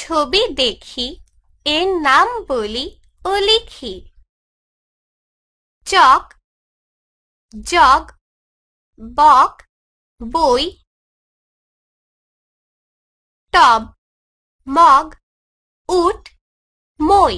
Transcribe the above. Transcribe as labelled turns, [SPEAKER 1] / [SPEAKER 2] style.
[SPEAKER 1] ছবি দেখি এর নাম বলি ও লিখি চক জগ বক বই টব মগ উট মই